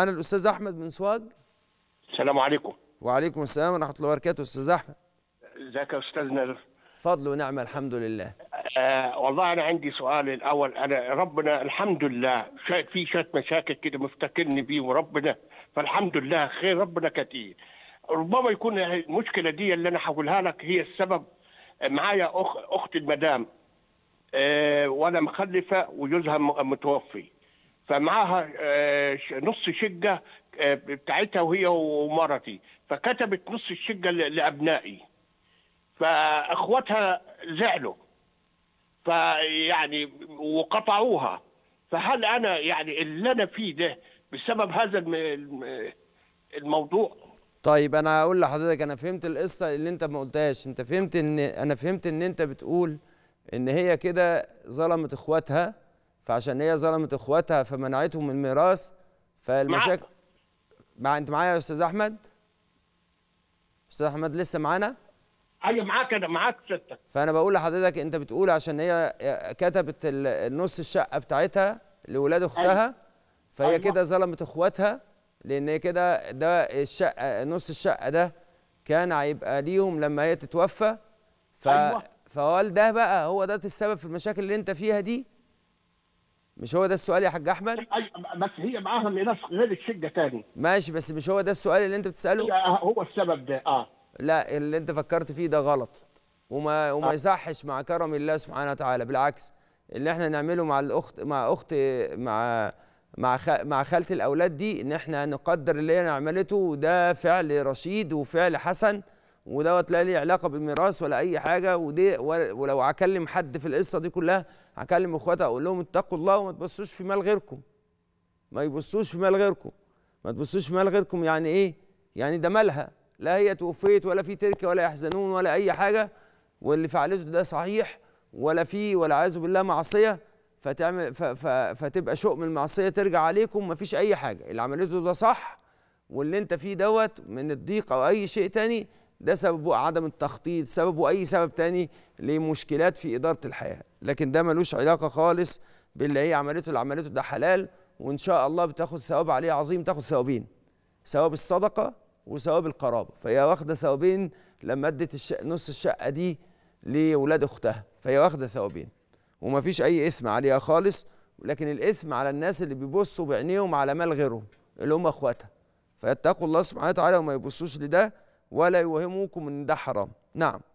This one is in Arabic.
أنا الأستاذ أحمد بن سواج السلام عليكم وعليكم السلام ورحمة الله وبركاته أستاذ أحمد ازيك يا أستاذ نادر فضل ونعمة الحمد لله آه والله أنا عندي سؤال الأول أنا ربنا الحمد لله شايف في شوية مشاكل كده مفتكرني بيه وربنا فالحمد لله خير ربنا كتير ربما يكون المشكلة دي اللي أنا هقولها لك هي السبب معايا أخ أخت المدام آه وأنا مخلفة وجوزها متوفي فمعاها آه، نص شقه آه، بتاعتها وهي ومرتي فكتبت نص الشقه لابنائي فاخواتها زعلوا فيعني وقطعوها فهل انا يعني اللي انا فيه ده بسبب هذا الموضوع طيب انا هقول لحضرتك انا فهمت القصه اللي انت ما قلتهاش انت فهمت ان انا فهمت ان انت بتقول ان هي كده ظلمت اخواتها فعشان هي ظلمت اخواتها فمنعتهم من الميراث فالمشاكل مع انت معايا يا استاذ احمد استاذ احمد لسه معانا ايوه معاك انا معاك ستك فانا بقول لحضرتك انت بتقول عشان هي كتبت النص الشقه بتاعتها لاولاد أيوة. اختها فهي أيوة. كده ظلمت اخواتها لان هي كده ده الشقه نص الشقه ده كان هيبقى ليهم لما هي تتوفى ف أيوة. فوالده بقى هو ده السبب في المشاكل اللي انت فيها دي مش هو ده السؤال يا حاج احمد بس هي معاها ناس غير الشقه تاني ماشي بس مش هو ده السؤال اللي انت بتساله آه، هو السبب ده اه لا اللي انت فكرت فيه ده غلط وما وما آه. يصحش مع كرم الله سبحانه وتعالى بالعكس اللي احنا نعمله مع الاخت مع اخت مع مع مع خاله الاولاد دي ان احنا نقدر اللي هي عملته وده فعل رشيد وفعل حسن ودوت لا ليه علاقه بالميراث ولا اي حاجه ودي ولو هكلم حد في القصه دي كلها هكلم اخواتي اقول لهم اتقوا الله وما تبصوش في مال غيركم ما يبصوش في مال غيركم ما تبصوش في مال غيركم يعني ايه يعني ده مالها لا هي توفيت ولا في تركه ولا يحزنون ولا اي حاجه واللي فعلته ده صحيح ولا في ولا عايز بالله معصيه فتعمل فتبقى شؤم المعصيه ترجع عليكم مفيش اي حاجه اللي عملته ده صح واللي انت فيه دوت من الضيق او اي شيء تاني ده سببه عدم التخطيط سببه اي سبب تاني لمشكلات في اداره الحياه لكن ده ملوش علاقه خالص باللي هي عملته اللي عملته ده حلال وان شاء الله بتاخد ثواب عليه عظيم تاخد ثوابين ثواب الصدقه وثواب القرابه فهي واخده ثوابين لما ادت الشق نص الشقه دي لاولاد اختها فهي واخده ثوابين ومفيش اي اثم عليها خالص لكن الاثم على الناس اللي بيبصوا بعينيهم على مال غيرهم اللي هم اخواتها فيتقوا الله سبحانه وتعالى وما يبصوش لده ولا يوهموكم ان ده حرام نعم